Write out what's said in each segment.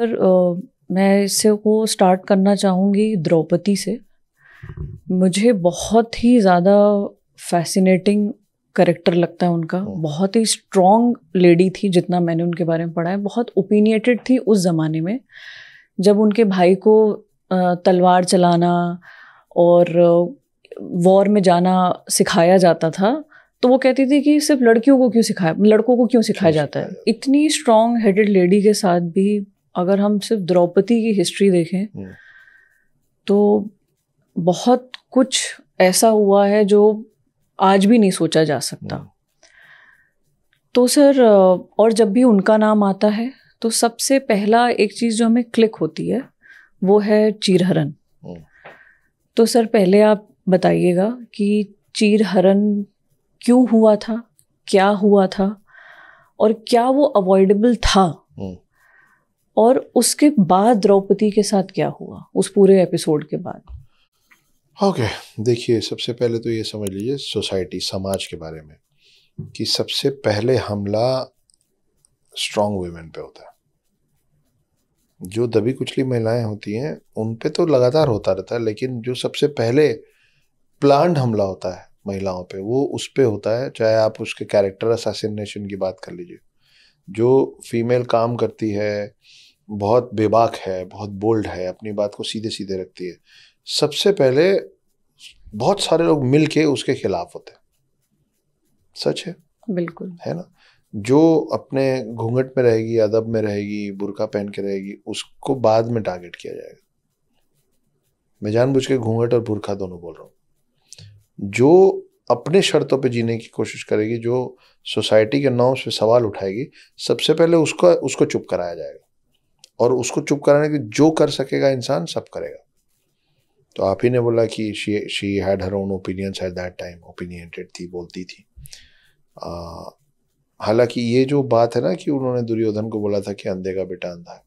Sir मैं इससे को स्टार्ट करना चाहूँगी द्रौपदी से मुझे बहुत ही ज़्यादा फैसिनेटिंग करेक्टर लगता है उनका बहुत ही स्ट्रॉन्ग लेडी थी जितना मैंने उनके बारे में पढ़ा है बहुत ओपिनियटेड थी उस ज़माने में जब उनके भाई को तलवार चलाना और वॉर में जाना सिखाया जाता था तो वो कहती थी कि सिर्फ लड़कियों को क्यों सिखाया लड़कों को क्यों सिखाया जाता है इतनी स्ट्रॉन्ग हेडेड लेडी के साथ भी अगर हम सिर्फ द्रौपदी की हिस्ट्री देखें हम्म। तो बहुत कुछ ऐसा हुआ है जो आज भी नहीं सोचा जा सकता हम्म। तो सर और जब भी उनका नाम आता है तो सबसे पहला एक चीज़ जो हमें क्लिक होती है वो है चीरहरन हम्म। तो सर पहले आप बताइएगा कि चीरहरन क्यों हुआ था क्या हुआ था और क्या वो अवॉइडेबल था और उसके बाद द्रौपदी के साथ क्या हुआ उस पूरे एपिसोड के बाद ओके okay, देखिए सबसे पहले तो ये समझ लीजिए सोसाइटी समाज के बारे में कि सबसे पहले हमला स्ट्रॉन्ग वुमेन पे होता है जो दबी कुचली महिलाएं होती हैं उन पे तो लगातार होता रहता है लेकिन जो सबसे पहले प्लान हमला होता है महिलाओं पे वो उस पर होता है चाहे आप उसके कैरेक्टर असासिनेशन की बात कर लीजिए जो फीमेल काम करती है बहुत बेबाक है बहुत बोल्ड है अपनी बात को सीधे सीधे रखती है सबसे पहले बहुत सारे लोग मिल के उसके खिलाफ होते हैं सच है बिल्कुल है ना जो अपने घूंघट में रहेगी अदब में रहेगी बुरका पहन के रहेगी उसको बाद में टारगेट किया जाएगा मैं जानबूझ के घूंघट और बुरखा दोनों बोल रहा हूँ जो अपने शर्तों पे जीने की कोशिश करेगी जो सोसाइटी के नॉर्म्स पे सवाल उठाएगी सबसे पहले उसका उसको चुप कराया जाएगा और उसको चुप कराने की जो कर सकेगा इंसान सब करेगा तो आप ही ने बोला कि she she had her own opinions at that time opinionated थी बोलती थी हालांकि ये जो बात है ना कि उन्होंने दुर्योधन को बोला था कि अंधे का बेटा अंधा है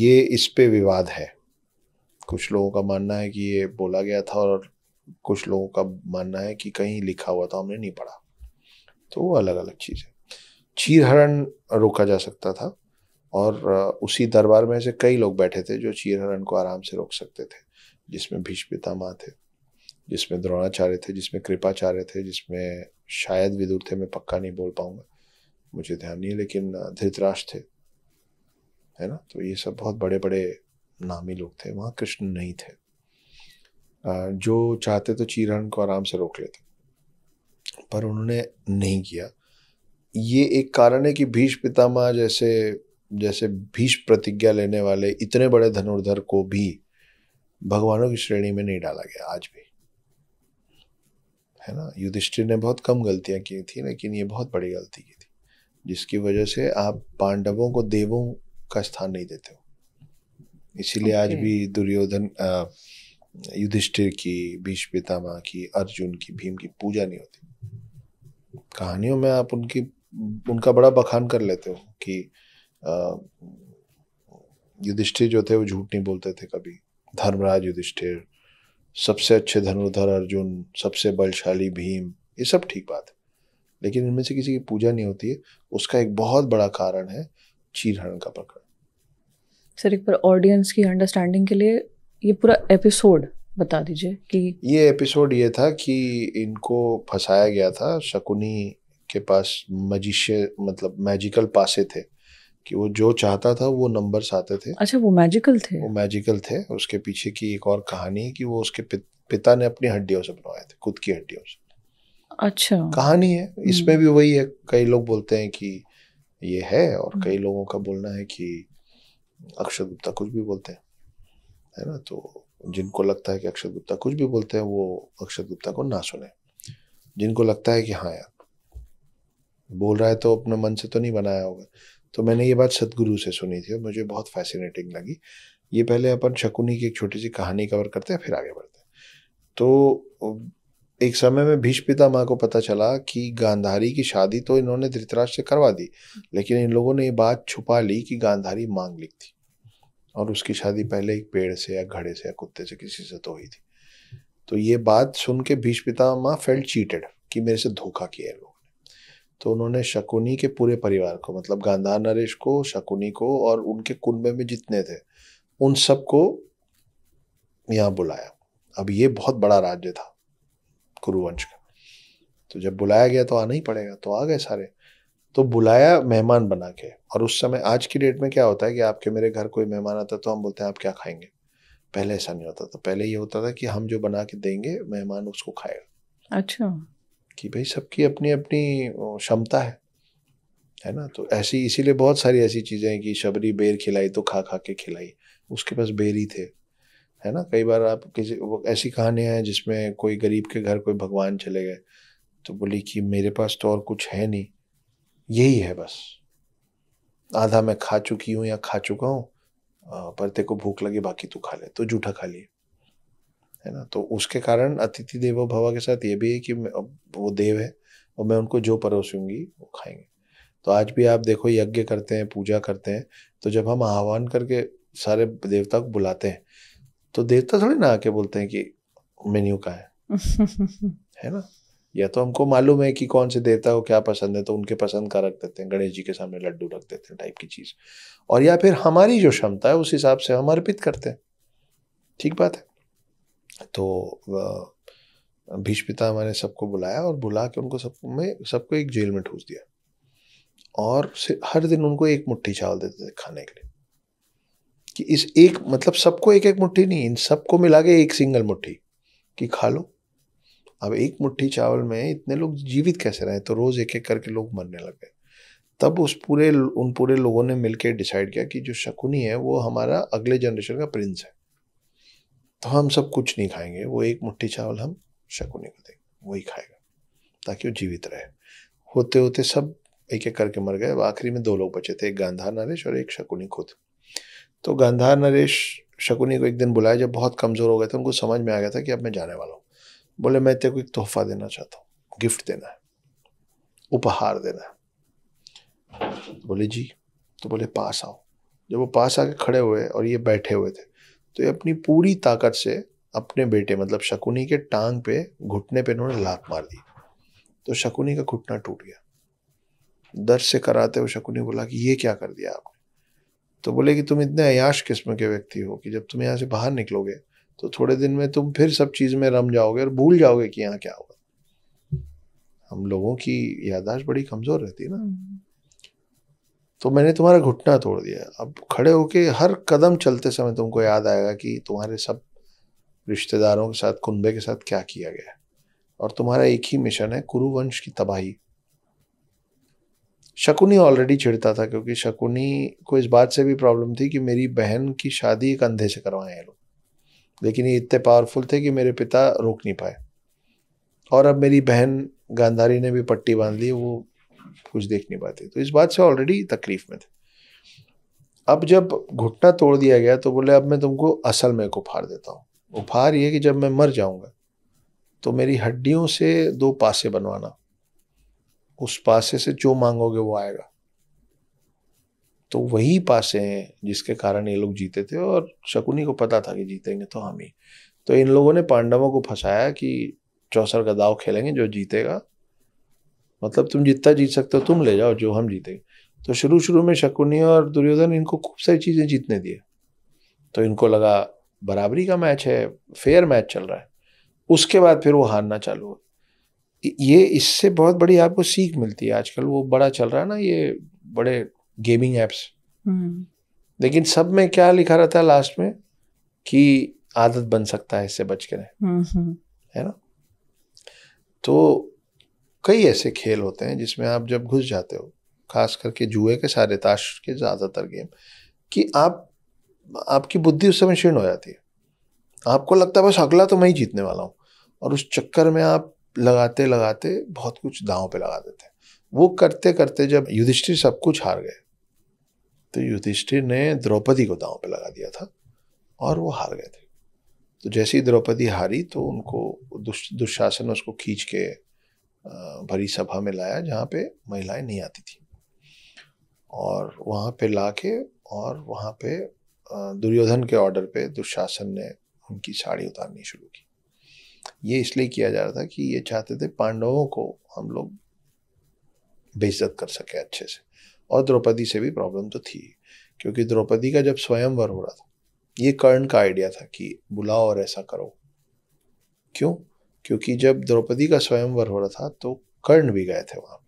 ये इस पे विवाद है कुछ लोगों का मानना है कि ये बोला गया था और कुछ लोगों का मानना है कि कहीं लिखा हुआ था हमने नहीं पढ़ा तो वो अलग अलग चीज़ है चीरहरण रोका जा सकता था और उसी दरबार में ऐसे कई लोग बैठे थे जो चीरहरण को आराम से रोक सकते थे जिसमें भीष्म पितामह थे जिसमें द्रोणाचार्य थे जिसमें कृपाचार्य थे जिसमें शायद विदुर थे मैं पक्का नहीं बोल पाऊंगा मुझे ध्यान नहीं लेकिन धृतराज थे है ना तो ये सब बहुत बड़े बड़े नामी लोग थे वहाँ कृष्ण नहीं थे जो चाहते तो चीरहरण को आराम से रोक लेते पर उन्होंने नहीं किया ये एक कारण है कि भीष्म पितामह जैसे जैसे भीष प्रतिज्ञा लेने वाले इतने बड़े धनुर्धर को भी भगवानों की श्रेणी में नहीं डाला गया आज भी है ना युधिष्ठिर ने बहुत कम गलतियां की थी लेकिन ये बहुत बड़ी गलती की थी जिसकी वजह से आप पांडवों को देवों का स्थान नहीं देते हो इसीलिए okay. आज भी दुर्योधन युधिष्ठिर की भीष्म पितामह की अर्जुन की भीम की पूजा नहीं होती कहानियों में आप उनकी उनका बड़ा बखान कर लेते हो कि युधिष्ठिर जो थे वो झूठ नहीं बोलते थे कभी धर्मराज युधिष्ठिर सबसे अच्छे धनुधर अर्जुन सबसे बलशाली भीम ये सब ठीक बात है लेकिन इनमें से किसी की पूजा नहीं होती है उसका एक बहुत बड़ा कारण है चीरहरण का प्रकरण सर एक बार ऑडियंस की अंडरस्टैंडिंग के लिए ये पूरा एपिसोड बता दीजिए कि ये एपिसोड ये था कि इनको फंसाया गया था शकुनी के पास मजिशे मतलब मैजिकल पासे थे कि वो जो चाहता था वो नंबर आते थे अच्छा वो मैजिकल थे वो मैजिकल थे उसके पीछे की एक और कहानी है कि वो उसके पिता ने अपनी हड्डियों से बनवाए थे खुद की हड्डियों से अच्छा कहानी है इसमें हम्म। भी वही है कई लोग बोलते हैं कि ये है और हम्म। कई लोगों का बोलना है कि अक्षय गुप्ता कुछ भी बोलते हैं है ना तो जिनको लगता है कि अक्षय गुप्ता कुछ भी बोलते हैं वो अक्षय गुप्ता को ना सुने जिनको लगता है कि हाँ यार बोल रहा है तो अपने मन से तो नहीं बनाया होगा तो मैंने ये बात सदगुरु से सुनी थी और मुझे बहुत फैसिनेटिंग लगी ये पहले अपन शकुनी की एक छोटी सी कहानी कवर करते हैं फिर आगे बढ़ते हैं तो एक समय में भीष पिता माँ को पता चला कि गांधारी की शादी तो इन्होंने धृतराज से करवा दी लेकिन इन लोगों ने ये बात छुपा ली कि गांधारी मांग ली थी और उसकी शादी पहले एक पेड़ से या घड़े से या कुत्ते से किसी से तो हुई थी तो ये बात सुन के भीष पिता माँ फेल्ट चीटेड कि मेरे से धोखा किया है तो उन्होंने शकुनी के पूरे परिवार को मतलब गांधार नरेश को शकुनी को और उनके कुनबे में जितने थे उन सबको यहाँ बुलाया अब ये बहुत बड़ा राज्य था कुरुवंश का तो जब बुलाया गया तो आना ही पड़ेगा तो आ गए सारे तो बुलाया मेहमान बना के और उस समय आज की डेट में क्या होता है कि आपके मेरे घर कोई मेहमान आता तो हम बोलते हैं आप क्या खाएंगे पहले ऐसा नहीं होता था पहले ये होता था कि हम जो बना के देंगे मेहमान उसको खाएगा अच्छा कि भाई सबकी अपनी अपनी क्षमता है है ना तो ऐसी इसीलिए बहुत सारी ऐसी चीज़ें हैं कि शबरी बेर खिलाई तो खा खा के खिलाई उसके पास बेर ही थे है ना कई बार आप किसी ऐसी कहानियाँ हैं जिसमें कोई गरीब के घर कोई भगवान चले गए तो बोली कि मेरे पास तो और कुछ है नहीं यही है बस आधा मैं खा चुकी हूँ या खा चुका हूँ पर तेरे को भूख लगी बाकी तू खा ले तो जूठा खा लिए है ना तो उसके कारण अतिथि देवो भवा के साथ ये भी है कि वो देव है और मैं उनको जो परोसूंगी वो खाएंगे तो आज भी आप देखो यज्ञ करते हैं पूजा करते हैं तो जब हम आह्वान करके सारे देवता को बुलाते हैं तो देवता थोड़ी ना आके बोलते हैं कि मेन्यू का है है ना या तो हमको मालूम है कि कौन से देवता को क्या पसंद है तो उनके पसंद का रख देते हैं गणेश जी के सामने लड्डू रख देते हैं टाइप की चीज़ और या फिर हमारी जो क्षमता है उस हिसाब से हम अर्पित करते हैं ठीक बात है तो भीष पिता हमारे सबको बुलाया और बुला के उनको सबको में सबको एक जेल में ठूस दिया और हर दिन उनको एक मुट्ठी चावल देते थे खाने के लिए कि इस एक मतलब सबको एक एक मुट्ठी नहीं इन सबको मिला के एक सिंगल मुट्ठी कि खा लो अब एक मुट्ठी चावल में इतने लोग जीवित कैसे रहे तो रोज़ एक एक करके लोग मरने लग गए तब उस पूरे उन पूरे लोगों ने मिलकर डिसाइड किया कि जो शकुनी है वो हमारा अगले जनरेशन का प्रिंस है तो हम सब कुछ नहीं खाएंगे वो एक मुट्ठी चावल हम शकुनी को देंगे वही खाएगा ताकि वो जीवित रहे होते होते सब एक एक करके मर गए आखिरी में दो लोग बचे थे एक गांधार नरेश और एक शकुनी खुद तो गांधार नरेश शकुनी को एक दिन बुलाया जब बहुत कमज़ोर हो गए थे उनको समझ में आ गया था कि अब मैं जाने वाला हूँ बोले मैं तेरे को एक तोहफा देना चाहता हूँ गिफ्ट देना है उपहार देना है बोले जी तो बोले पास आओ जब वो पास आके खड़े हुए और ये बैठे हुए थे तो ये अपनी पूरी ताकत से अपने बेटे मतलब शकुनी के टांग पे घुटने पे इन्होंने लात मार दी तो शकुनी का घुटना टूट गया दर्द से कराते हुए शकुनी बोला कि ये क्या कर दिया आपने तो बोले कि तुम इतने अयाश किस्म के व्यक्ति हो कि जब तुम यहाँ से बाहर निकलोगे तो थोड़े दिन में तुम फिर सब चीज़ में रम जाओगे और भूल जाओगे कि यहाँ क्या हुआ हम लोगों की यादाश्त बड़ी कमज़ोर रहती है ना हम्म। तो मैंने तुम्हारा घुटना तोड़ दिया अब खड़े होके हर कदम चलते समय तुमको याद आएगा कि तुम्हारे सब रिश्तेदारों के साथ कुंबे के साथ क्या किया गया और तुम्हारा एक ही मिशन है कुरुवंश की तबाही शकुनी ऑलरेडी छिड़ता था क्योंकि शकुनी को इस बात से भी प्रॉब्लम थी कि मेरी बहन की शादी एक अंधे से करवाए हैं लोग लेकिन ये इतने पावरफुल थे कि मेरे पिता रोक नहीं पाए और अब मेरी बहन गांधारी ने भी पट्टी बांध ली वो कुछ देख नहीं पाते तो इस बात से ऑलरेडी तकलीफ में थे अब जब घुटना तोड़ दिया गया तो बोले अब मैं तुमको असल में एक उफार देता हूँ उफार ये कि जब मैं मर जाऊँगा तो मेरी हड्डियों से दो पासे बनवाना उस पासे से जो मांगोगे वो आएगा तो वही पासे हैं जिसके कारण ये लोग जीते थे और शकुनी को पता था कि जीतेंगे तो हम ही तो इन लोगों ने पांडवों को फंसाया कि चौसर का दाव खेलेंगे जो जीतेगा मतलब तुम जितना जीत सकते हो तुम ले जाओ जो हम जीतेंगे तो शुरू शुरू में शकुनी और दुर्योधन इनको खूब सारी चीज़ें जीतने दिए तो इनको लगा बराबरी का मैच है फेयर मैच चल रहा है उसके बाद फिर वो हारना चालू हुआ ये इससे बहुत बड़ी आपको सीख मिलती है आजकल वो बड़ा चल रहा है ना ये बड़े गेमिंग ऐप्स हम्म। लेकिन सब में क्या लिखा रहता है लास्ट में कि आदत बन सकता है इससे बच के हम्म, हम्म। है ना तो कई ऐसे खेल होते हैं जिसमें आप जब घुस जाते हो खास करके जुए के सारे ताश के ज़्यादातर गेम कि आप आपकी बुद्धि उस समय क्षीण हो जाती है आपको लगता है बस अगला तो मैं ही जीतने वाला हूँ और उस चक्कर में आप लगाते लगाते बहुत कुछ दांव पे लगा देते हैं वो करते करते जब युधिष्ठिर सब कुछ हार गए तो युधिष्ठिर ने द्रौपदी को दाँव पे लगा दिया था और वो हार गए थे तो जैसे ही द्रौपदी हारी तो उनको दुष्ट दुशासन उसको खींच के भरी सभा में लाया जहाँ पे महिलाएं नहीं आती थी और वहाँ पे ला के और वहाँ पे दुर्योधन के ऑर्डर पे दुशासन ने उनकी साड़ी उतारनी शुरू की ये इसलिए किया जा रहा था कि ये चाहते थे पांडवों को हम लोग बेइज्जत कर सके अच्छे से और द्रौपदी से भी प्रॉब्लम तो थी क्योंकि द्रौपदी का जब स्वयंवर हो रहा था ये कर्ण का आइडिया था कि बुलाओ और ऐसा करो क्यों क्योंकि जब द्रौपदी का स्वयंवर हो रहा था तो कर्ण भी गए थे वहाँ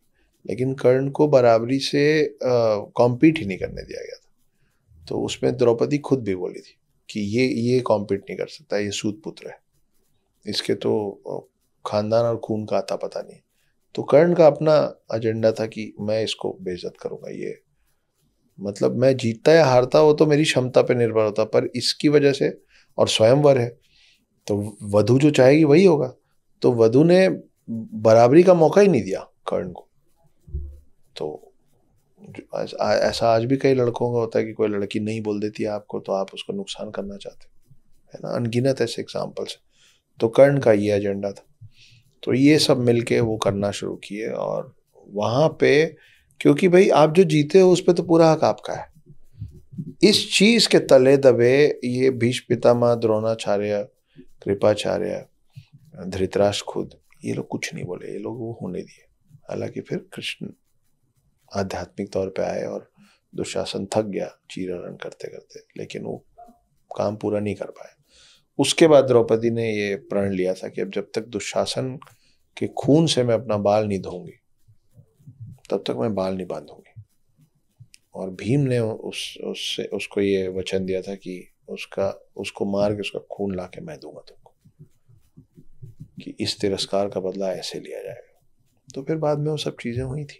लेकिन कर्ण को बराबरी से कॉम्पीट ही नहीं करने दिया गया था तो उसमें द्रौपदी खुद भी बोली थी कि ये ये कॉम्पीट नहीं कर सकता ये सूत पुत्र है इसके तो खानदान और खून का आता पता नहीं तो कर्ण का अपना एजेंडा था कि मैं इसको बेइज्जत करूँगा ये मतलब मैं जीतता या हारता वो तो मेरी क्षमता पर निर्भर होता पर इसकी वजह से और स्वयंवर है तो वधु जो चाहेगी वही होगा तो वधु ने बराबरी का मौका ही नहीं दिया कर्ण को तो ऐसा आज भी कई लड़कों का होता है कि कोई लड़की नहीं बोल देती है आपको तो आप उसको नुकसान करना चाहते हो है ना अनगिनत ऐसे एग्जाम्पल्स तो कर्ण का ये एजेंडा था तो ये सब मिलके वो करना शुरू किए और वहाँ पे क्योंकि भाई आप जो जीते हो उस पर तो पूरा हक आपका है इस चीज़ के तले दबे ये भीष्म पितामह द्रोणाचार्य कृपाचार्य धृतराष्ट्र खुद ये लोग कुछ नहीं बोले ये लोग वो होने दिए हालांकि फिर कृष्ण आध्यात्मिक तौर पे आए और दुशासन थक गया चीरण करते करते लेकिन वो काम पूरा नहीं कर पाए उसके बाद द्रौपदी ने ये प्रण लिया था कि अब जब तक दुशासन के खून से मैं अपना बाल नहीं धोंगी तब तक मैं बाल नहीं बांधूंगी और भीम ने उस उससे उसको ये वचन दिया था कि उसका उसको मार के उसका खून ला के मैं दूंगा तो कि इस तिरस्कार का बदला ऐसे लिया जाएगा तो फिर बाद में वो सब चीज़ें हुई थी